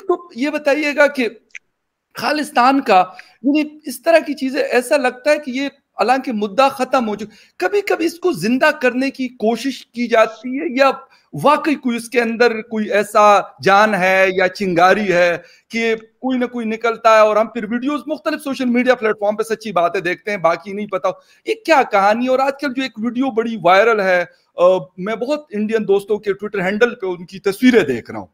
तो ये बताइएगा कि खालिस्तान का यानी इस तरह की चीजें ऐसा लगता है कि ये हालांकि मुद्दा खत्म हो चुका कभी कभी इसको जिंदा करने की कोशिश की जाती है या वाकई कोई उसके अंदर कोई ऐसा जान है या चिंगारी है कि कोई ना कोई निकलता है और हम फिर वीडियोस मुख्तलिफ सोशल मीडिया प्लेटफॉर्म पे सच्ची बातें देखते हैं बाकी नहीं पता ये क्या कहानी और आजकल जो एक वीडियो बड़ी वायरल है आ, मैं बहुत इंडियन दोस्तों के ट्विटर हैंडल पे उनकी तस्वीरें देख रहा हूँ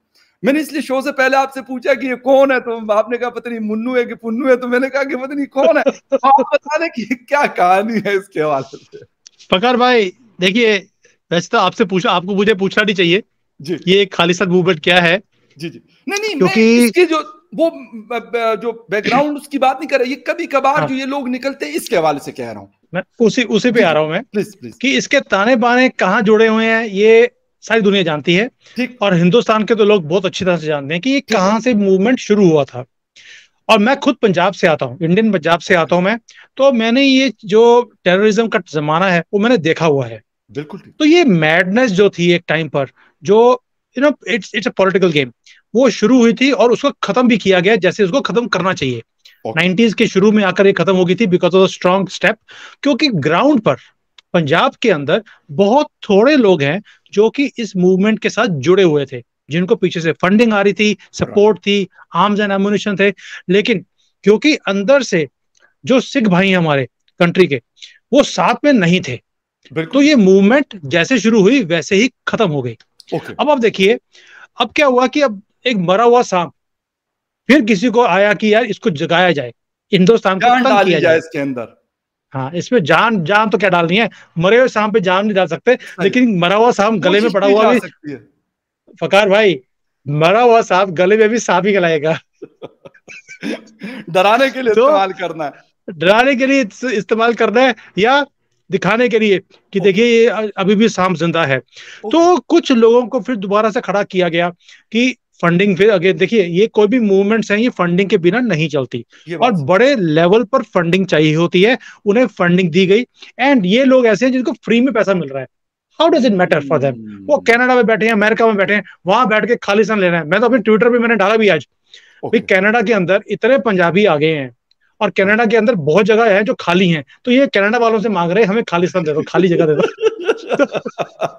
मैंने इसलिए शो से पहले आपसे पूछा कि ये कौन है तो आपने कहा पता नहीं मुन्नू है कि पुन्नू है तो मैंने कहा कि पता नहीं कौन है आप बता दें कि क्या कहानी है इसके हवाले से फकर भाई देखिए वैसे तो आपसे पूछा आपको मुझे पूछना नहीं चाहिए जी ये खालिस्तान मूवमेंट क्या है जी जी नहीं नहीं क्योंकि इसके जो वो जो बैकग्राउंड उसकी बात नहीं कर रहा ये कभी कभार हाँ। जो ये लोग निकलते हैं इसके हवाले से कह रहा हूँ मैं उसी उसी पे आ रहा हूँ मैं प्लीज प्लीज कि इसके ताने बाने कहाँ जुड़े हुए हैं ये सारी दुनिया जानती है और हिंदुस्तान के तो लोग बहुत अच्छी तरह से जानते हैं कि ये कहाँ से मूवमेंट शुरू हुआ था और मैं खुद पंजाब से आता हूँ इंडियन पंजाब से आता हूँ मैं तो मैंने ये जो टेररिज्म का जमाना है वो मैंने देखा हुआ है बिल्कुल तो ये मैडनेस जो थी एक टाइम पर जो you know it's it's a political game वो शुरू हुई थी और उसको खत्म भी किया गया जैसे उसको खत्म करना चाहिए नाइनटीज के शुरू में आकर ये खत्म हो गई थी बिकॉज ऑफ स्ट्रॉन्ग स्टेप क्योंकि ग्राउंड पर पंजाब के अंदर बहुत थोड़े लोग हैं जो कि इस मूवमेंट के साथ जुड़े हुए थे जिनको पीछे से फंडिंग आ रही थी सपोर्ट थी आर्म्स एंड एमुनेशन थे लेकिन क्योंकि अंदर से जो सिख भाई हमारे कंट्री के वो साथ में नहीं थे तो ये मूवमेंट जैसे शुरू हुई वैसे ही खत्म हो गई okay. अब आप देखिए अब क्या हुआ कि अब एक मरा हुआ सांप फिर किसी को आया कि यार इसको जगाया जाए हिंदुस्तान का तंग जाए इसके अंदर हाँ इसमें जान जान तो क्या डालनी है मरे हुए शाम पे जान नहीं डाल सकते लेकिन मरा हुआ शाम गले में पड़ा हुआ भी फकार भाई मरा हुआ सांप गले में भी सांप ही गलाएगा डराने के लिए तो इस्तेमाल करना है डराने के लिए इस्तेमाल करना है या दिखाने के लिए कि देखिए ये अभी भी सांप जिंदा है तो कुछ लोगों को फिर दोबारा से खड़ा किया गया कि फंडिंग फिर अगेन देखिए ये कोई भी मूवमेंट्स हैं ये फंडिंग के बिना नहीं चलती और बड़े लेवल पर फंडिंग चाहिए होती है उन्हें फंडिंग दी गई एंड ये लोग ऐसे हैं जिनको फ्री में पैसा मिल रहा है how does it matter for them वो कनाडा hmm. में बैठे हैं अमेरिका में बैठे हैं वहां बैठ के खालिस्तान रहे हैं मैं तो अपने ट्विटर पर मैंने डाला भी आज okay. कैनेडा के अंदर इतने पंजाबी आ गए हैं और कनाडा के अंदर बहुत जगह है जो खाली हैं तो ये कनाडा वालों से मांग रहे हैं हमें खालिस्तान दे दो खाली जगह दे दो तो,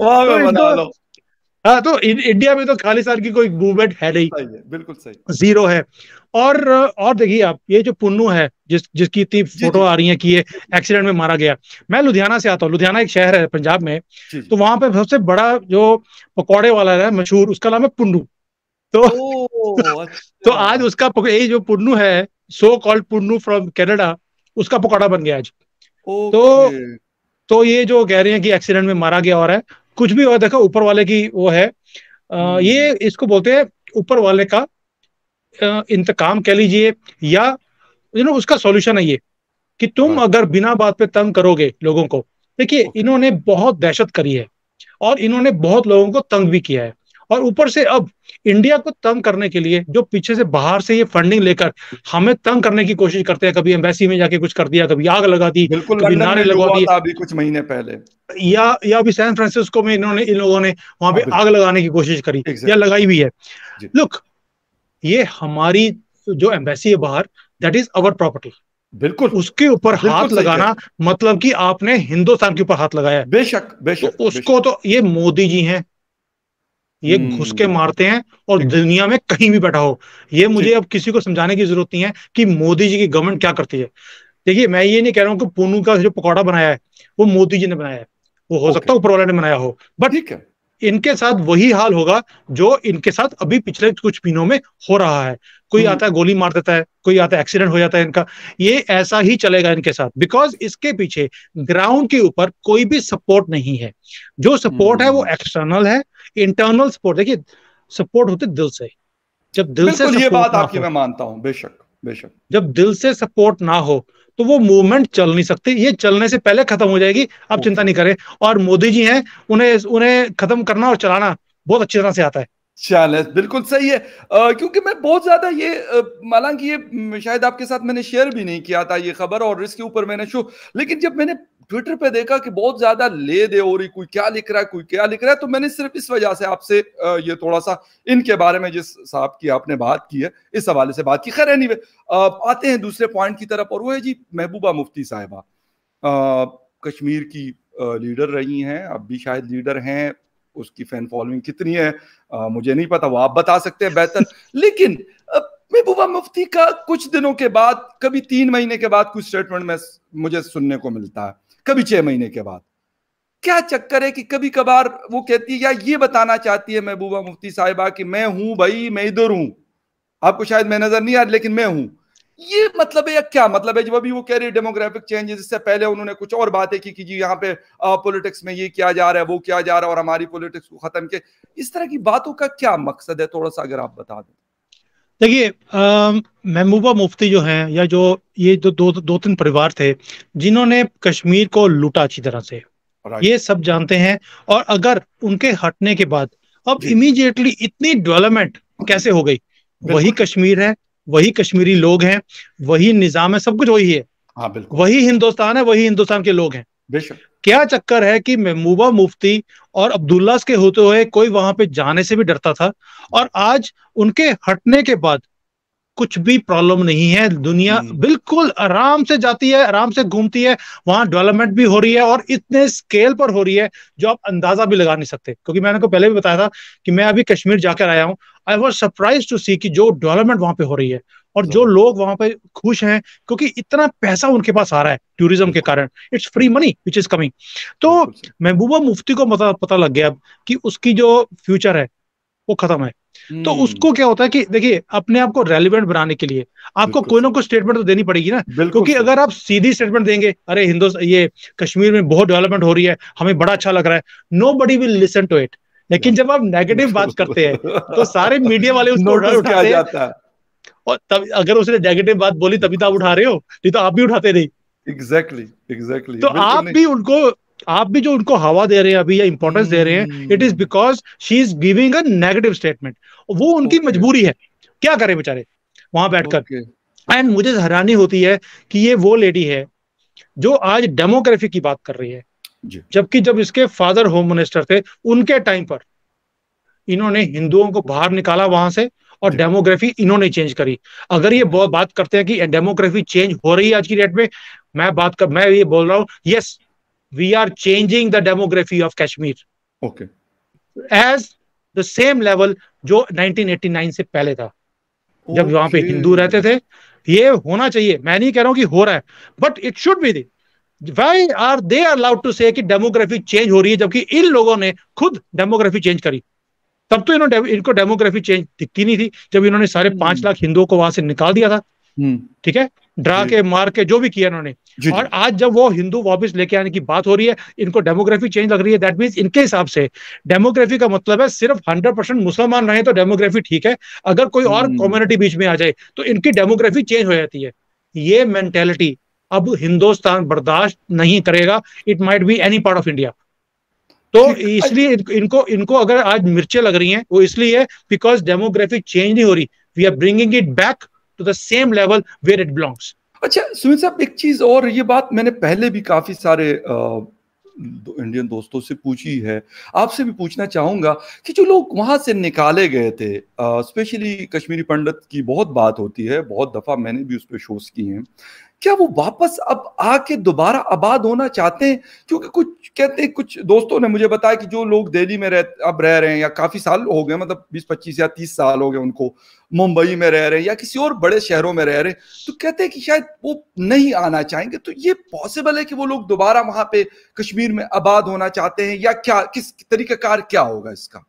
पे बना हाँ तो इंडिया में तो खालिस्तान की कोई मूवमेंट है नहीं सही है, बिल्कुल सही जीरो है और और देखिए आप ये जो पुन्नू है जिस जिसकी इतनी फोटो आ रही है कि ये एक्सीडेंट में मारा गया मैं लुधियाना से आता हूँ लुधियाना एक शहर है पंजाब में तो वहां पे सबसे बड़ा जो पकौड़े वाला है मशहूर उसका नाम है पुन्नू तो तो अच्छा। आज उसका ये जो पुन्नू है so called Punnu from Canada उसका पकौड़ा बन गया आज तो तो ये जो कह रहे हैं कि एक्सीडेंट में मारा गया और है कुछ भी हो देखो ऊपर वाले की वो है आ, हम्म। ये इसको बोलते हैं ऊपर वाले का इंतकाम कह लीजिए या यू नो उसका सॉल्यूशन है ये कि तुम हाँ। अगर बिना बात पे तंग करोगे लोगों को देखिए इन्होंने बहुत दहशत करी है और इन्होंने बहुत लोगों को तंग भी किया है और ऊपर से अब इंडिया को तंग करने के लिए जो पीछे से बाहर से ये फंडिंग लेकर हमें तंग करने की कोशिश करते हैं कभी एम्बेसी में जाके कुछ कर दिया कभी आग लगा दी कभी नारे लगा दिए अभी कुछ महीने पहले या या अभी सैन फ्रांसिस्को में इन्होंने इन लोगों ने वहां पे हाँ, आग लगाने की कोशिश करी या लगाई भी है लुक ये हमारी जो एम्बेसी है बाहर दैट इज अवर प्रॉपर्टी बिल्कुल उसके ऊपर हाथ लगाना मतलब कि आपने हिंदुस्तान के ऊपर हाथ लगाया बेशक बेशक तो उसको तो ये मोदी जी हैं ये हम्म। घुस के मारते हैं और दुनिया में कहीं भी बैठा हो ये मुझे अब किसी को समझाने की जरूरत नहीं है कि मोदी जी की गवर्नमेंट क्या करती है देखिए मैं ये नहीं कह रहा हूँ कि पोनू का जो पकौड़ा बनाया है वो मोदी जी ने बनाया है वो हो सकता है ऊपर वाले ने बनाया हो बट इनके साथ वही हाल होगा जो इनके साथ अभी पिछले कुछ महीनों में हो रहा है कोई हम्म। आता है गोली मार देता है कोई आता है एक्सीडेंट हो जाता है इनका ये ऐसा ही चलेगा इनके साथ बिकॉज इसके पीछे ग्राउंड के ऊपर कोई भी सपोर्ट नहीं है जो सपोर्ट है वो एक्सटर्नल हम्म। है इंटरनल सपोर्ट देखिए सपोर्ट होते दिल से जब दिल से ये बात आपकी मैं मानता हूं बेशक बेशक जब दिल से सपोर्ट ना हो तो वो मूवमेंट चल नहीं सकती ये चलने से पहले खत्म हो जाएगी आप चिंता नहीं करें और मोदी जी हैं उन्हें उन्हें खत्म करना और चलाना बहुत अच्छी तरह से आता है चले बिल्कुल सही है आ, क्योंकि मैं बहुत ज्यादा ये हालांकि ये शायद आपके साथ मैंने शेयर भी नहीं किया था ये खबर और इसके ऊपर मैंने शो लेकिन जब मैंने ट्विटर पे देखा कि बहुत ज्यादा ले दे हो रही कोई क्या लिख रहा है कोई क्या लिख रहा है तो मैंने सिर्फ इस वजह से आपसे ये थोड़ा सा इनके बारे में जिस साहब की आपने बात की है इस हवाले से बात की खैर एनी आते हैं दूसरे पॉइंट की तरफ और वो है जी महबूबा मुफ्ती साहिबा कश्मीर की लीडर रही हैं अब भी शायद लीडर हैं उसकी फैन फॉलोइंग कितनी है आ, मुझे नहीं पता वो आप बता सकते हैं बेहतर लेकिन महबूबा मुफ्ती का कुछ दिनों के बाद कभी तीन महीने के बाद कुछ स्टेटमेंट में मुझे सुनने को मिलता है कभी छह महीने के बाद क्या चक्कर है कि कभी कभार वो कहती है या ये बताना चाहती है महबूबा मुफ्ती साहिबा कि मैं हूं भाई मैं इधर हूं आपको शायद मैं नजर नहीं आ रही लेकिन मैं हूं ये मतलब है या क्या मतलब है जब अभी वो कह रही है डेमोग्राफिक चेंजेस इससे पहले उन्होंने कुछ और बातें की कि जी यहाँ पे पॉलिटिक्स में ये किया जा रहा है वो किया जा रहा है और हमारी पॉलिटिक्स को खत्म किया इस तरह की बातों का क्या मकसद है थोड़ा सा अगर आप बता दें देखिए महबूबा मुफ्ती जो हैं या जो ये जो दो दो तीन परिवार थे जिन्होंने कश्मीर को लूटा अच्छी तरह से ये सब जानते हैं और अगर उनके हटने के बाद अब इमीडिएटली इतनी डेवलपमेंट कैसे हो गई वही कश्मीर है वही कश्मीरी लोग हैं वही निजाम है सब कुछ वही है हाँ बिल्कुल वही हिंदुस्तान है वही हिंदुस्तान के लोग हैं क्या चक्कर है कि महबूबा मुफ्ती और अब्दुल्ला के होते हुए कोई वहां पे जाने से भी डरता था और आज उनके हटने के बाद कुछ भी प्रॉब्लम नहीं है दुनिया हम्म। बिल्कुल आराम से जाती है आराम से घूमती है वहां डेवलपमेंट भी हो रही है और इतने स्केल पर हो रही है जो आप अंदाजा भी लगा नहीं सकते क्योंकि मैंने को पहले भी बताया था कि मैं अभी कश्मीर जाकर आया हूँ I was surprise to see कि जो डेवलपमेंट वहां पे हो रही है और जो हम्म। लोग वहां पे खुश हैं क्योंकि इतना पैसा उनके पास आ रहा है टूरिज्म के कारण it's free money which is coming तो महबूबा मुफ्ती को पता लग गया अब कि उसकी जो फ्यूचर है वो खत्म है तो हम्म। उसको क्या होता है कि देखिए अपने आप को रेलिवेंट बनाने के लिए आपको कोई ना कोई स्टेटमेंट तो देनी पड़ेगी ना क्योंकि अगर आप सीधी स्टेटमेंट देंगे अरे हिंदो ये कश्मीर में बहुत डेवलपमेंट हो रही है हमें बड़ा अच्छा लग रहा है nobody will listen to it लेकिन जब आप नेगेटिव बात करते हैं तो सारे मीडिया वाले उसको उठाते हैं और तब अगर उसने नेगेटिव बात बोली तभी तो आप उठा रहे हो नहीं तो आप भी उठाते नहीं एग्जैक्टली exactly, एग्जैक्टली exactly. तो आप भी उनको आप भी जो उनको हवा दे रहे हैं अभी या इंपॉर्टेंस दे रहे हैं it is because she is giving a negative statement वो उनकी okay. मजबूरी है क्या करें बेचारे वहां बैठकर एंड okay. मुझे हैरानी होती है कि ये वो लेडी है जो आज डेमोग्राफी की बात कर रही है जबकि जब इसके फादर होम मिनिस्टर थे उनके टाइम पर इन्होंने हिंदुओं को बाहर निकाला वहां से और डेमोग्राफी इन्होंने चेंज करी अगर ये बात करते हैं कि डेमोग्राफी चेंज हो रही है आज की डेट में मैं बात कर मैं ये बोल रहा हूँ yes we are changing the demography of Kashmir okay as the same level जो 1989 से पहले था okay. जब वहां पे हिंदू रहते थे ये होना चाहिए मैं नहीं कह रहा हूं कि हो रहा है but it should be the why are they allowed to say demography change हो रही है जबकि इन लोगों ने खुद डेमोग्राफी चेंज करी तब तो इन्होंने इनको डेमोग्राफी चेंज दिखती नहीं थी जब इन्होंने सारे हम्म। पांच लाख हिंदुओं को वहां से निकाल दिया था हम्म। ठीक है ड्रा के मार के जो भी किया इन्होंने और आज जब वो हिंदू वापस लेके आने की बात हो रही है इनको डेमोग्राफी चेंज लग रही है दैट मीन इनके हिसाब से डेमोग्राफी का मतलब है सिर्फ हंड्रेड परसेंट मुसलमान रहे तो डेमोग्राफी ठीक है अगर कोई और कम्युनिटी हम्म। बीच में आ जाए तो इनकी डेमोग्राफी चेंज हो जाती है ये मेंटेलिटी अब हिंदुस्तान बर्दाश्त नहीं करेगा it might be any part of India तो इसलिए इनको इनको अगर आज मिर्चे लग रही हैं वो इसलिए है बिकॉज डेमोग्राफिक चेंज नहीं हो रही we are bringing it back to the same level where it belongs अच्छा सुमित साहब एक चीज और ये बात मैंने पहले भी काफी सारे आ, दो, इंडियन दोस्तों से पूछी है आपसे भी पूछना चाहूंगा कि जो लोग वहां से निकाले गए थे स्पेशली कश्मीरी पंडित की बहुत बात होती है बहुत दफा मैंने भी उस पर शोज किए हैं क्या वो वापस अब आके दोबारा आबाद होना चाहते हैं क्योंकि कुछ कहते हैं कुछ दोस्तों ने मुझे बताया कि जो लोग दिल्ली में रह अब रह रहे हैं या काफ़ी साल हो गए मतलब बीस पच्चीस या तीस साल हो गए उनको मुंबई में रह रहे हैं या किसी और बड़े शहरों में रह रहे हैं तो कहते हैं कि शायद वो नहीं आना चाहेंगे तो ये पॉसिबल है कि वो लोग दोबारा वहां पे कश्मीर में आबाद होना चाहते हैं या क्या किस तरीक़ाकार क्या होगा इसका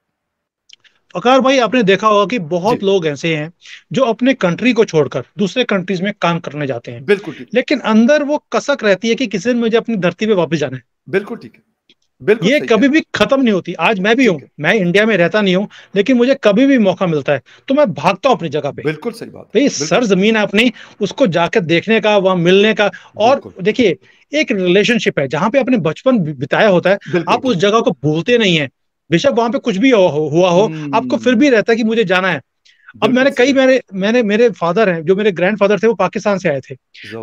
अकार भाई आपने देखा होगा कि बहुत लोग ऐसे हैं जो अपने कंट्री को छोड़कर दूसरे कंट्रीज में काम करने जाते हैं बिल्कुल लेकिन अंदर वो कसक रहती है कि किसी दिन मुझे अपनी धरती पे वापस जाना है बिल्कुल ठीक है ये कभी भी खत्म नहीं होती आज मैं भी हूँ मैं इंडिया में रहता नहीं हूँ लेकिन मुझे कभी भी मौका मिलता है तो मैं भागता हूँ अपनी जगह पे बिल्कुल सही बात भाई सर जमीन है अपनी उसको जाकर देखने का वहां मिलने का और देखिए एक रिलेशनशिप है जहाँ पे आपने बचपन बिताया होता है आप उस जगह को भूलते नहीं है बेशक वहां पे कुछ भी हो, हुआ हो हम्म। आपको फिर भी रहता है कि मुझे जाना है अब मैंने कई मेरे मैंने मेरे फादर हैं जो मेरे ग्रैंड फादर थे वो पाकिस्तान से आए थे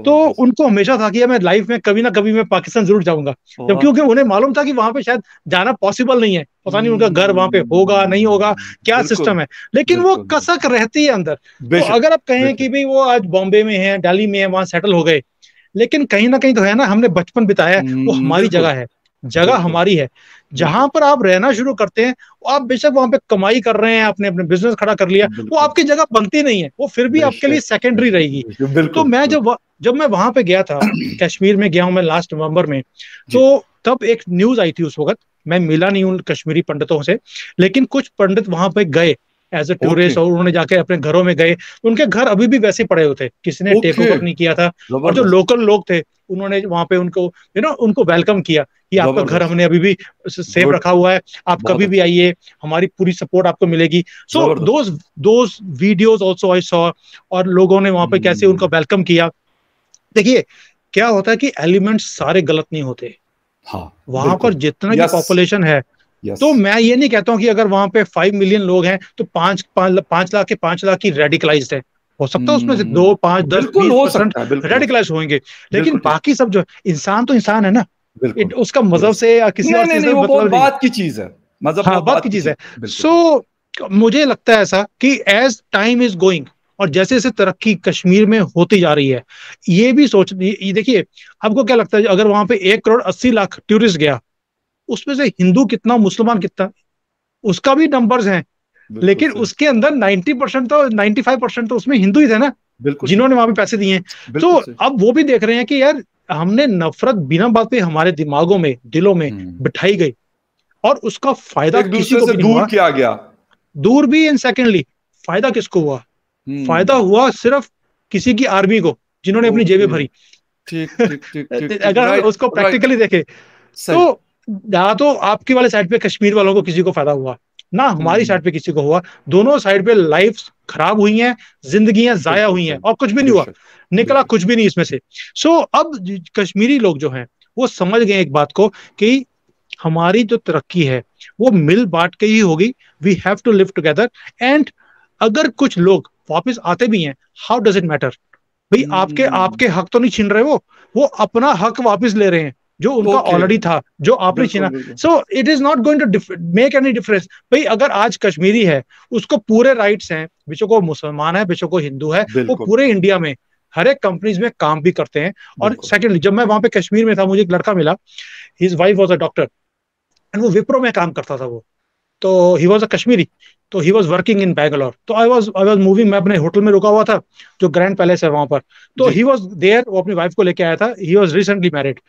तो उनको हमेशा था कि मैं लाइफ में कभी ना कभी मैं पाकिस्तान जरूर जाऊंगा जब क्योंकि उन्हें मालूम था कि वहां पे शायद जाना पॉसिबल नहीं है पता नहीं उनका घर वहां पे हम्म। होगा नहीं होगा क्या सिस्टम है लेकिन वो कसक रहती है अंदर तो अगर आप कहें कि भाई वो आज बॉम्बे में है दिल्ली में है वहां सेटल हो गए लेकिन कहीं ना कहीं तो है ना हमने बचपन बिताया है वो हम्म, हमारी जगह है जगह हमारी है जहां पर आप रहना शुरू करते हैं आप बेशक वहां पे कमाई कर रहे हैं आपने अपने बिजनेस खड़ा कर लिया वो आपकी जगह बनती नहीं है वो फिर भी आपके लिए सेकेंडरी रहेगी तो मैं जब जब मैं वहां पे गया था कश्मीर में गया हूँ मैं लास्ट नवंबर में तो तब एक न्यूज आई थी उस वक्त मैं मिला नहीं उन कश्मीरी पंडितों से लेकिन कुछ पंडित वहां पे गए एज ए टूरिस्ट और उन्होंने जाके अपने घरों में गए तो उनके घर अभी भी वैसे पड़े हुए थे किसी ने टेक ओवर नहीं किया था और जो लोकल लोग थे उन्होंने वहां पे उनको यू नो उनको वेलकम किया कि आपका घर हमने अभी भी सेफ रखा हुआ है आप कभी भी आइए हमारी पूरी सपोर्ट आपको मिलेगी सो दो वीडियोज ऑल्सो आई सॉ और लोगों ने वहां पे कैसे उनका वेलकम hmm। किया देखिए क्या होता है कि एलिमेंट्स सारे गलत नहीं होते हाँ, वहां पर जितना भी पॉपुलेशन है Yes. तो मैं ये नहीं कहता हूँ कि अगर वहां पे फाइव मिलियन लोग हैं तो पांच पांच लाख के पांच लाख की रेडिकलाइज है हो सकता है उसमें से hmm. दो पांच दस हो सकता है रेडिकलाइज होंगे लेकिन बाकी सब जो इंसान तो इंसान है ना उसका मजहब से या किसी और चीज मतलब बात की चीज है मजहब हाँ, बात की चीज है सो मुझे लगता है ऐसा कि एज टाइम इज गोइंग और जैसे जैसे तरक्की कश्मीर में होती जा रही है ये भी सोच देखिए आपको क्या लगता है अगर वहां पे एक करोड़ अस्सी लाख टूरिस्ट गया उसमें से हिंदू कितना मुसलमान कितना उसका भी नंबर्स हैं लेकिन उसके अंदर 90 परसेंट तो 95 परसेंट तो उसमें हिंदू ही थे ना जिन्होंने वहां पे पैसे दिए हैं तो अब वो भी देख रहे हैं कि यार हमने नफरत बिना बात पे हमारे दिमागों में दिलों में हम्म। बिठाई गई और उसका फायदा किसी को भी दूर किया गया दूर भी इन सेकेंडली फायदा किसको हुआ हम्म। फायदा हुआ सिर्फ किसी की आर्मी को जिन्होंने अपनी जेबें भरी ठीक ठीक ठीक अगर उसको प्रैक्टिकली देखे तो ना तो आपके वाले साइड पे कश्मीर वालों को किसी को फायदा हुआ ना हमारी साइड हम्म। पे किसी को हुआ दोनों साइड पे लाइफ खराब हुई हैं जिंदगी जाया हुई हैं और कुछ भी नहीं हुआ निकला कुछ भी नहीं इसमें से सो so, अब कश्मीरी लोग जो हैं वो समझ गए एक बात को कि हमारी जो तरक्की है वो मिल बांट के ही होगी we have to live together and अगर कुछ लोग वापस आते भी हैं हाउ डज इट मैटर भाई आपके हम्म। आपके हक तो नहीं छीन रहे वो वो अपना हक वापस ले रहे हैं जो उनका ऑलरेडी okay. था जो आपने छीना so it is not going to make any difference भाई अगर आज कश्मीरी है उसको पूरे राइट्स हैं बेचो को मुसलमान है बेचो को हिंदू है वो पूरे इंडिया में हर एक कंपनीज में काम भी करते हैं और सेकेंडली जब मैं वहां पे कश्मीर में था मुझे एक लड़का मिला his wife was a doctor and वो विप्रो में काम करता था वो तो ही वॉज अ कश्मीरी तो he was working in Bangalore तो I was I was moving मैं अपने होटल में रुका हुआ था जो ग्रैंड पैलेस है वहां पर तो ही वॉज देयर वो अपनी वाइफ को लेके आया था he was recently married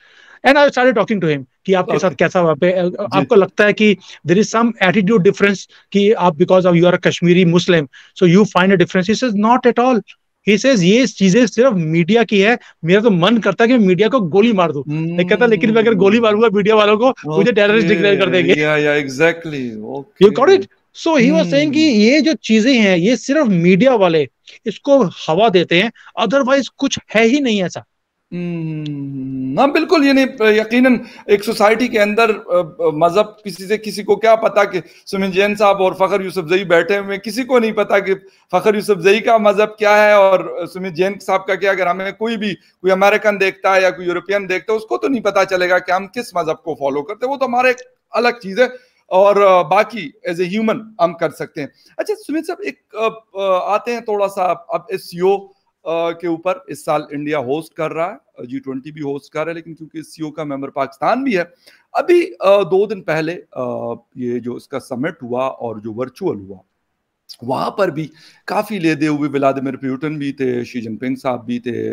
and I start talking to him कि आपके साथ कैसा वहां पे आपको लगता है कि there is some attitude difference कि आप because of you are Kashmiri Muslim so you find a difference is is not at all he says ये चीजें सिर्फ मीडिया की है मेरा तो मन करता है कि मीडिया को गोली मार दू hmm. मैं कहता लेकिन मैं अगर गोली मारूंगा मीडिया वालों को okay. मुझे टेररिस्ट डिक्लेयर कर देंगे या या exactly okay you it so he was saying कि hmm. ये जो चीजें हैं ये सिर्फ मीडिया वाले इसको हवा देते हैं अदरवाइज कुछ है ही नहीं ऐसा ना हम्म, हाँ, बिल्कुल ये नहीं यकीनन एक सोसाइटी के अंदर मजहब किसी से किसी को क्या पता कि सुमिन जैन साहब और फ़खर यूसुफ जई बैठे हुए किसी को नहीं पता कि फ़खर यूसुफ जई का मजहब क्या है और सुमिन जैन साहब का क्या अगर हमें कोई भी कोई अमेरिकन देखता है या कोई यूरोपियन देखता है उसको तो नहीं पता चलेगा कि हम किस मजहब को फॉलो करते वो तो हमारा एक अलग चीज़ है और बाकी एज ए ह्यूमन हम कर सकते हैं अच्छा सुमित साहब एक आते हैं थोड़ा सा अब एस के ऊपर इस साल इंडिया होस्ट कर रहा है जी ट्वेंटी भी होस्ट कर रहा है लेकिन क्योंकि सीओ का मेंबर पाकिस्तान भी है अभी दो दिन पहले ये जो इसका समिट हुआ और जो वर्चुअल हुआ वहां पर भी काफी ले दे हुए व्लादिमिर प्यूटन भी थे शी जिनपिंग साहब भी थे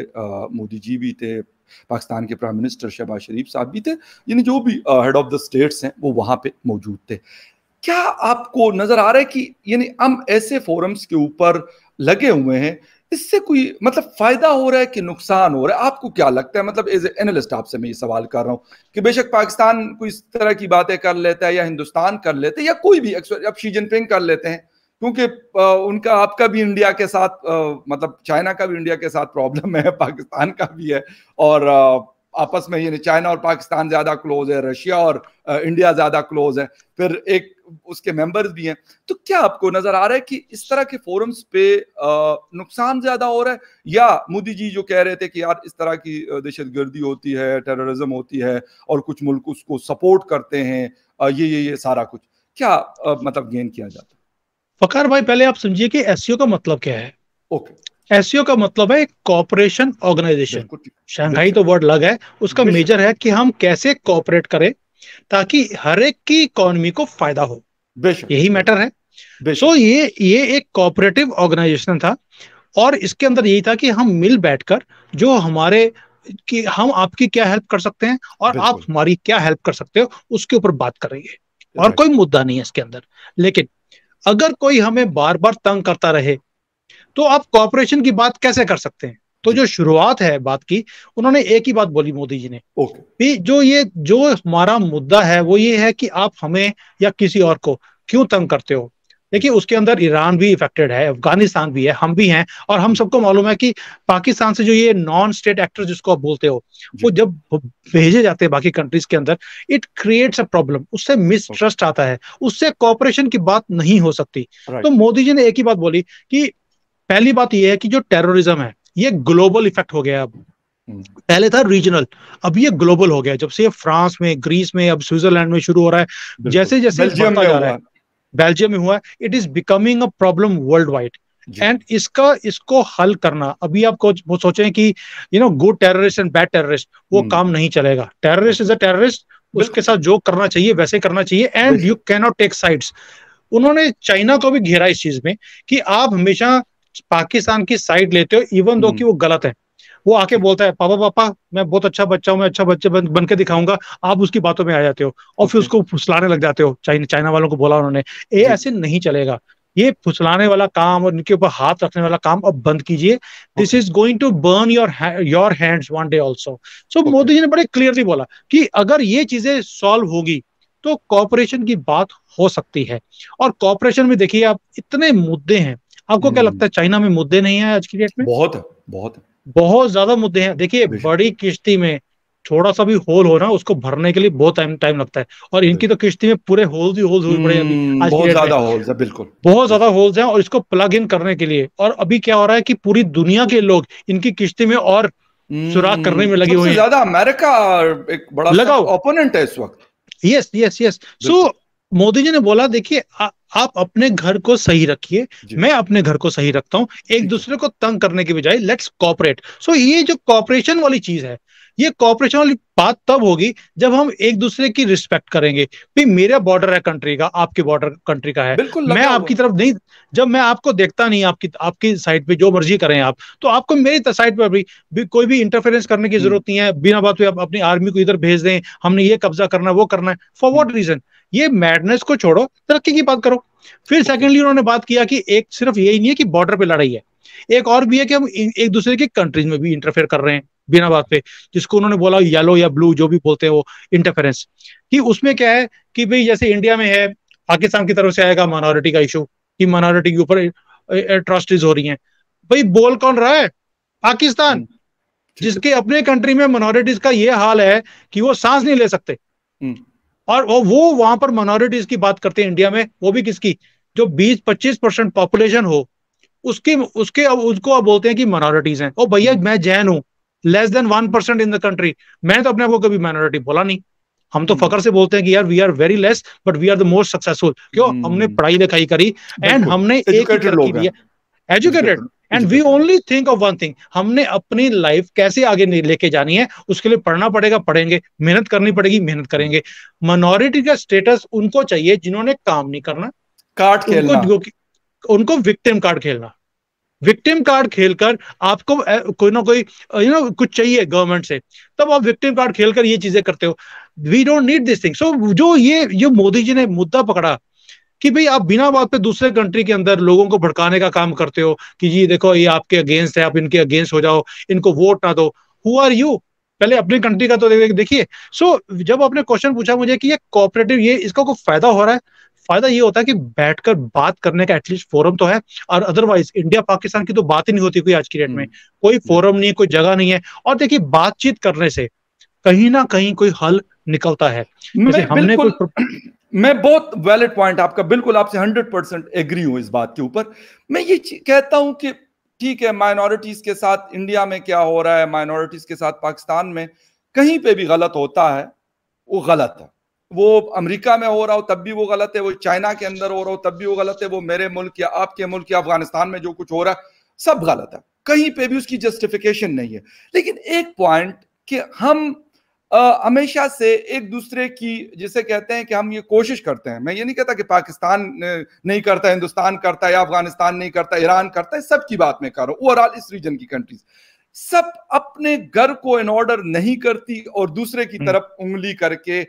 मोदी जी भी थे पाकिस्तान के प्राइम मिनिस्टर शहबाज शरीफ साहब भी थे यानी जो भी हेड ऑफ द स्टेट्स हैं वो वहां पे मौजूद थे क्या आपको नजर आ रहा है कि यानी हम ऐसे फोरम्स के ऊपर लगे हुए हैं इससे कोई मतलब फायदा हो रहा है कि नुकसान हो रहा है आपको क्या लगता है मतलब एज एनालिस्ट आपसे मैं ये सवाल कर रहा हूँ कि बेशक पाकिस्तान कोई इस तरह की बातें कर लेता है या हिंदुस्तान कर लेते हैं या कोई भी अब शी जिनपिंग कर लेते हैं क्योंकि उनका आपका भी इंडिया के साथ मतलब चाइना का भी इंडिया के साथ प्रॉब्लम है पाकिस्तान का भी है और आपस में ये चाइना और पाकिस्तान ज्यादा क्लोज है रशिया और इंडिया ज्यादा क्लोज है फिर एक उसके मेंबर्स भी हैं तो क्या आपको नजर आ रहा है कि इस तरह के फोरम्स पे नुकसान ज्यादा हो रहा है या मोदी जी जो कह रहे थे कि यार इस तरह की दहशत गर्दी होती है टेररिज्म होती है और कुछ मुल्क उसको सपोर्ट करते हैं ये ये ये सारा कुछ क्या मतलब गेन किया जाता है फकार भाई पहले आप समझिए कि एस e का मतलब क्या है ओके okay. एससीओ e का मतलब है कॉपरेशन ऑर्गेनाइजेशन शंघाई तो वर्ड लग है उसका मेजर है कि हम कैसे कॉपरेट करें ताकि हर एक की इकोनॉमी को फायदा हो यही मैटर है सो ये ये एक कोऑपरेटिव ऑर्गेनाइजेशन था और इसके अंदर यही था कि हम मिल बैठकर जो हमारे कि हम आपकी क्या हेल्प कर सकते हैं और आप हमारी क्या हेल्प कर सकते हो उसके ऊपर बात करेंगे और कोई मुद्दा नहीं है इसके अंदर लेकिन अगर कोई हमें बार बार तंग करता रहे तो आप कॉपरेशन की बात कैसे कर सकते हैं तो जो शुरुआत है बात की उन्होंने एक ही बात बोली मोदी जी ने ओके। जो ये जो हमारा मुद्दा है वो ये है कि आप हमें या किसी और को क्यों तंग करते हो देखिए उसके अंदर ईरान भी इफेक्टेड है अफगानिस्तान भी है हम भी हैं और हम सबको मालूम है कि पाकिस्तान से जो ये नॉन स्टेट एक्टर जिसको आप बोलते हो वो जब भेजे जाते हैं बाकी कंट्रीज के अंदर इट क्रिएट्स अ प्रॉब्लम उससे मिसट्रस्ट आता है उससे कॉपरेशन की बात नहीं हो सकती तो मोदी जी ने एक ही बात बोली कि पहली बात यह है कि जो टेररिज्म है ये ग्लोबल इफेक्ट हो गया अब hmm. पहले था रीजनल अब ये ग्लोबल हो गया जब से फ्रांस में ग्रीस में अब स्विट्जरलैंड में शुरू हो रहा है जैसे जैसे बढ़ता जा रहा है बेल्जियम में हुआ है it is becoming a problem world wide and इसका इसको हल करना अभी आपको वो सोचें कि you know good terrorist and bad terrorist वो hmm. काम नहीं चलेगा टेररिस्ट इज अ टेररिस्ट उसके साथ जो करना चाहिए वैसे करना चाहिए and you cannot take sides उन्होंने चाइना को भी घेरा इस चीज में कि आप हमेशा पाकिस्तान की साइड लेते हो इवन दो हम्म। कि वो गलत है वो आके हम्म। बोलता है पापा पापा मैं बहुत अच्छा बच्चा हूँ मैं अच्छा बच्चे बन, बन के दिखाऊंगा आप उसकी बातों में आ जाते हो और फिर उसको फुसलाने लग जाते हो चाइना चाइना वालों को बोला उन्होंने ये ऐसे नहीं चलेगा ये फुसलाने वाला काम और इनके ऊपर हाथ रखने वाला काम अब बंद कीजिए this is going to burn your your hands one day also so Modi ji ने बड़े क्लियरली बोला कि अगर ये चीजें सॉल्व होगी तो कॉपरेशन की बात हो सकती है और कॉपरेशन में देखिए आप इतने मुद्दे हैं आपको क्या लगता है चाइना में मुद्दे नहीं है आज की डेट में बहुत बहुत बहुत ज्यादा मुद्दे हैं देखिए बड़ी किश्ती में थोड़ा सा भी होल हो ना उसको भरने के लिए बहुत टाइम टाइम लगता है और इनकी तो किश्ती में पूरे होल्स ही होल्स हुए पड़े अभी हम्म, बहुत ज्यादा होल्स है बिल्कुल बहुत ज्यादा होल्स हैं और इसको प्लग इन करने के लिए और अभी क्या हो रहा है कि पूरी दुनिया के लोग इनकी किश्ती में और हम्म, सुराख करने में लगे हुए ज्यादा अमेरिका एक बड़ा ओपोनेंट है इस वक्त yes yes yes so Modi ji ने बोला देखिए आप अपने घर को सही रखिए मैं अपने घर को सही रखता हूँ एक दूसरे को तंग करने के बजाय लेट्स कॉपरेट सो ये जो कॉपरेशन वाली चीज है ये कॉपरेशन वाली बात तब होगी जब हम एक दूसरे की रिस्पेक्ट करेंगे भी मेरा बॉर्डर है कंट्री का आपके बॉर्डर कंट्री का है बिल्कुल मैं आपकी तरफ नहीं जब मैं आपको देखता नहीं आपकी आपकी साइड पे जो मर्जी करें आप तो आपको मेरी साइड पर भी, भी कोई भी इंटरफेरेंस करने की हम्म। जरूरत नहीं है बिना बात हुए आप अपनी आर्मी को इधर भेज दें हमने ये कब्जा करना वो करना है फॉर वॉट रीजन ये मैडनेस को छोड़ो तरक्की की बात करो फिर सेकेंडली उन्होंने बात किया कि एक सिर्फ यही नहीं है कि बॉर्डर पे लड़ाई है एक और भी है कि हम एक दूसरे की कंट्रीज में भी इंटरफेयर कर रहे हैं बिना बात पे जिसको उन्होंने बोला येलो या ब्लू जो भी बोलते हैं वो इंटरफेरेंस कि उसमें क्या है कि भाई जैसे इंडिया में है पाकिस्तान की तरफ से आएगा माइनॉरिटी का इशू कि माइनॉरिटी के ऊपर एट्रॉसिटीज हो रही हैं भाई बोल कौन रहा है पाकिस्तान हम्म। जिसके अपने कंट्री में माइनॉरिटीज का ये हाल है कि वो सांस नहीं ले सकते हम्म। और वो वो वहां पर माइनॉरिटीज की बात करते हैं इंडिया में वो भी किसकी जो 20-25 परसेंट पॉपुलेशन हो उसकी उसके अब उसको अब बोलते हैं कि माइनॉरिटीज हैं ओ भैया मैं जैन हूं less than one percent in the country मैं तो अपने आप को कभी माइनॉरिटी बोला नहीं हम तो hmm. फकर से बोलते हैं कि यार we are very less but we are the most successful क्यों hmm. हमने पढ़ाई लिखाई करी एंड हमने एक लोग educated and we only think of one thing हमने अपनी लाइफ कैसे आगे लेके जानी है उसके लिए पढ़ना पड़ेगा पढ़ेंगे मेहनत करनी पड़ेगी मेहनत करेंगे मनोरिटी का स्टेटस उनको चाहिए जिन्होंने काम नहीं करना कार्ड खेलना उनको, उनको विक्टिम कार्ड खेलना विक्टिम कार्ड खेलकर आपको कोई ना कोई यू नो कुछ चाहिए गवर्नमेंट से तब आप विक्टिम कार्ड खेलकर ये चीजें करते हो we don't need this thing so जो ये जो मोदी जी ने मुद्दा पकड़ा कि भाई आप बिना बात पे दूसरे कंट्री के अंदर लोगों को भड़काने का काम करते हो कि ये देखो ये आपके अगेंस्ट है आप इनके अगेंस्ट हो जाओ इनको वोट ना दो हु आर यू पहले अपनी कंट्री का तो देखिए सो so, जब आपने क्वेश्चन पूछा मुझे कि ये कोऑपरेटिव ये इसका कोई फायदा हो रहा है फायदा ये होता है कि बैठकर बात करने का एटलीस्ट फोरम तो है और अदरवाइज इंडिया पाकिस्तान की तो बात ही नहीं होती कोई आज की डेट में हम्म। कोई फोरम नहीं है कोई जगह नहीं है और देखिए बातचीत करने से कहीं ना कहीं कोई हल निकलता है जैसे हमने कोई मैं बहुत वैलिड पॉइंट आपका बिल्कुल आपसे हंड्रेड परसेंट एग्री हूं इस बात के ऊपर मैं ये कहता हूं कि ठीक है माइनॉरिटीज के साथ इंडिया में क्या हो रहा है माइनॉरिटीज के साथ पाकिस्तान में कहीं पे भी गलत होता है वो गलत है वो अमेरिका में हो रहा हो तब भी वो गलत है वो चाइना के अंदर हो रहा हो तब भी वो गलत है वो मेरे मुल्क या आपके मुल्क या अफगानिस्तान में जो कुछ हो रहा है सब गलत है कहीं पे भी उसकी जस्टिफिकेशन नहीं है लेकिन एक पॉइंट कि हम हमेशा से एक दूसरे की जिसे कहते हैं कि हम ये कोशिश करते हैं मैं ये नहीं कहता कि पाकिस्तान नहीं करता हिंदुस्तान करता है अफगानिस्तान नहीं करता ईरान करता है सब की बात मैं कर रहा हूँ ओवरऑल इस रीजन की कंट्रीज सब अपने घर को इन ऑर्डर नहीं करती और दूसरे की हम्म। तरफ उंगली करके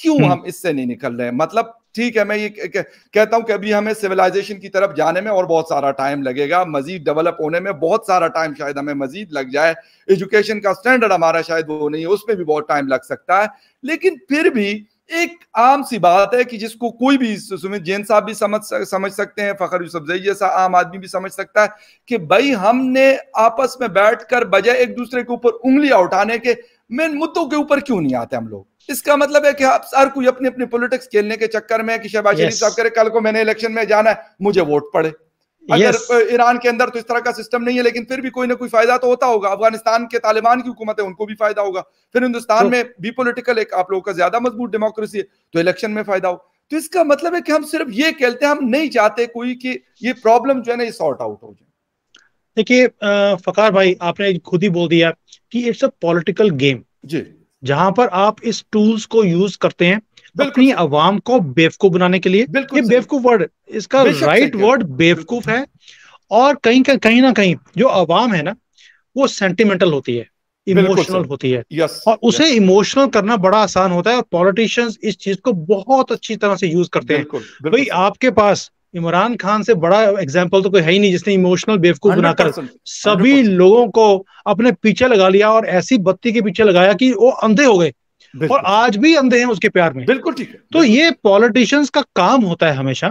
क्यों हम्म। हम इससे नहीं निकल रहे हैं मतलब ठीक है मैं ये कहता हूं कि अभी हमें सिविलाइजेशन की तरफ जाने में और बहुत सारा टाइम लगेगा मजीद डेवलप होने में बहुत सारा टाइम शायद हमें मजीद लग जाए एजुकेशन का स्टैंडर्ड हमारा शायद वो नहीं है उसमें भी बहुत टाइम लग सकता है लेकिन फिर भी एक आम सी बात है कि जिसको कोई भी सुमित जैन साहब भी समझ समझ सकते हैं फखर यूसफ जैसा आम आदमी भी समझ सकता है कि भाई हमने आपस में बैठकर बजाय एक दूसरे के ऊपर उंगलियां उठाने के मेन मुद्दों के ऊपर क्यों नहीं आते हम लोग इसका मतलब है कि आप हर कोई अपने अपने पॉलिटिक्स खेलने के चक्कर में कि शहबाज शरीफ साहब करे कल को मैंने इलेक्शन में जाना है मुझे वोट पड़े अगर ईरान के अंदर तो इस तरह का सिस्टम नहीं है लेकिन फिर भी कोई ना कोई फायदा तो होता होगा अफगानिस्तान के तालिबान की हुकूमत है उनको भी फायदा होगा फिर हिंदुस्तान में भी पोलिटिकल एक आप लोगों का ज्यादा मजबूत डेमोक्रेसी है तो इलेक्शन में फायदा हो तो इसका मतलब है कि हम सिर्फ ये कहते हैं हम नहीं चाहते कोई कि ये प्रॉब्लम जो है ना ये सॉर्ट आउट हो जाए देखिए फकार भाई आपने खुद ही बोल दिया कि इट्स अ पॉलिटिकल गेम जी जहां पर आप इस टूल्स को यूज करते हैं अपनी आवाम को बेवकूफ बनाने के लिए ये बेवकूफ वर्ड इसका राइट वर्ड बेवकूफ है और कहीं कहीं ना कहीं जो आवाम है ना वो सेंटिमेंटल होती है इमोशनल होती है यस, और उसे इमोशनल करना बड़ा आसान होता है और पॉलिटिशियंस इस चीज को बहुत अच्छी तरह से यूज करते हैं भाई आपके पास इमरान खान से बड़ा एग्जाम्पल तो कोई है ही नहीं जिसने इमोशनल बेवकूफ बनाकर सभी लोगों को अपने पीछे लगा लिया और ऐसी बत्ती के पीछे लगाया कि वो अंधे हो गए और आज भी अंधे हैं उसके प्यार में बिल्कुल ठीक है तो ये पॉलिटिशियंस का काम होता है हमेशा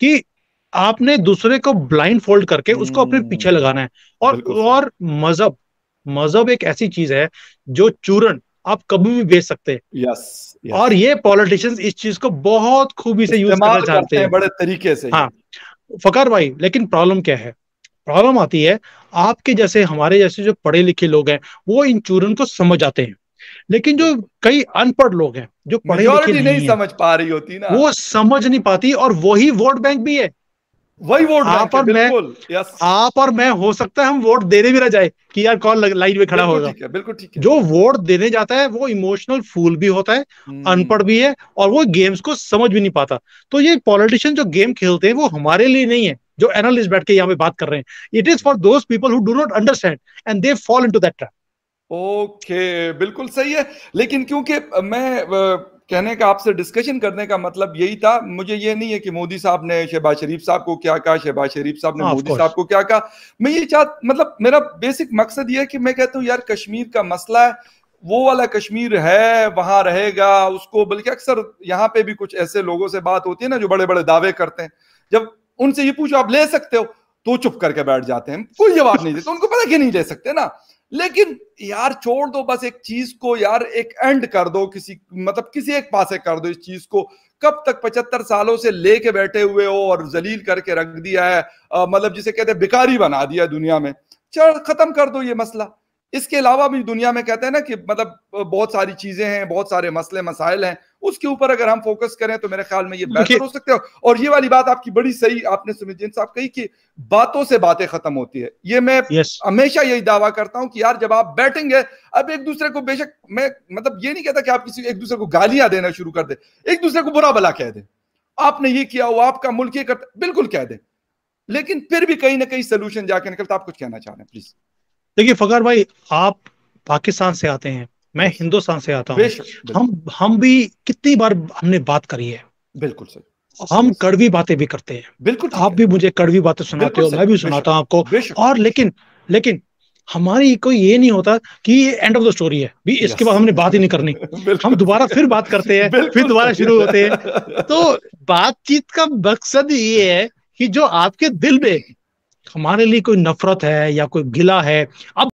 कि आपने दूसरे को ब्लाइंड फोल्ड करके उसको अपने हम्म। पीछे लगाना है और और मजहब मजहब एक ऐसी चीज है जो चूरण आप कभी भी बेच सकते हैं यस और ये पॉलिटिशियंस इस चीज को बहुत खूबी से यूज करना चाहते हैं बड़े तरीके से हाँ फकर भाई लेकिन प्रॉब्लम क्या है प्रॉब्लम आती है आपके जैसे हमारे जैसे जो पढ़े लिखे लोग हैं वो इन चूरन को समझ आते हैं लेकिन जो कई अनपढ़ लोग हैं जो पढ़े लिखे नहीं, नहीं समझ पा रही होती ना वो समझ नहीं पाती और वही वोट बैंक भी है वही वोट आप और मैं आप और मैं हो सकता है हम वोट देने भी ना जाए कि यार कौन लाइन में खड़ा होगा बिल्कुल ठीक है जो वोट देने जाता है वो इमोशनल फूल भी होता है हम्म। अनपढ़ भी है और वो गेम्स को समझ भी नहीं पाता तो ये पॉलिटिशियन जो गेम खेलते हैं वो हमारे लिए नहीं है जो एनालिस्ट बैठ के यहाँ पे बात कर रहे हैं it is for those people who do not understand and they fall into that trap okay okay, बिल्कुल सही है लेकिन क्योंकि मैं कहने का आपसे डिस्कशन करने का मतलब यही था मुझे ये नहीं है कि मोदी साहब ने शहबाज शरीफ साहब को क्या कहा शहबाज शरीफ साहब ने हाँ, मोदी साहब को क्या कहा मैं ये चाह मतलब मेरा बेसिक मकसद ये है कि मैं कहता हूँ यार कश्मीर का मसला है वो वाला कश्मीर है वहां रहेगा उसको बल्कि अक्सर यहाँ पे भी कुछ ऐसे लोगों से बात होती है ना जो बड़े बड़े दावे करते हैं जब उनसे ये पूछो आप ले सकते हो तो चुप करके बैठ जाते हैं कोई जवाब नहीं देते उनको पता क्यों नहीं ले सकते ना लेकिन यार छोड़ दो बस एक चीज को यार एक एंड कर दो किसी मतलब किसी एक पासे कर दो इस चीज को कब तक पचहत्तर सालों से लेके बैठे हुए हो और जलील करके रख दिया है मतलब जिसे कहते हैं बिकारी बना दिया दुनिया में चल खत्म कर दो ये मसला इसके अलावा भी दुनिया में कहते हैं ना कि मतलब बहुत सारी चीजें हैं बहुत सारे मसले मसाइल हैं उसके ऊपर अगर हम फोकस करें तो मेरे ख्याल में ये बेहतर हो सकते हो और ये वाली बात आपकी बड़ी सही आपने सुमित जैन साहब कही कि बातों से बातें खत्म होती है ये मैं हमेशा यही दावा करता हूं कि यार जब आप बैठेंगे अब एक दूसरे को बेशक मैं मतलब ये नहीं कहता कि आप किसी एक दूसरे को गालियां देना शुरू कर दे एक दूसरे को बुरा भला कह दे आपने ये किया हुआ आपका मुल्क ये करता बिल्कुल कह दे लेकिन फिर भी कहीं ना कहीं सोल्यूशन जाके निकलता आप कुछ कहना चाह रहे हैं प्लीज देखिए फकर भाई आप पाकिस्तान से आते हैं मैं हिंदुस्तान से आता हूँ हम हम भी कितनी बार हमने बात करी है बिल्कुल सही हम कड़वी बातें भी करते हैं बिल्कुल आप भी मुझे कड़वी बातें सुनाते हो मैं भी सुनाता हूँ आपको और लेकिन लेकिन हमारी कोई ये नहीं होता कि ये एंड ऑफ द स्टोरी है भी इसके बाद हमने बात ही नहीं करनी हम दोबारा फिर बात करते हैं फिर दोबारा शुरू होते हैं तो बातचीत का मकसद ये है कि जो आपके दिल में हमारे लिए कोई नफरत है या कोई गिला है अब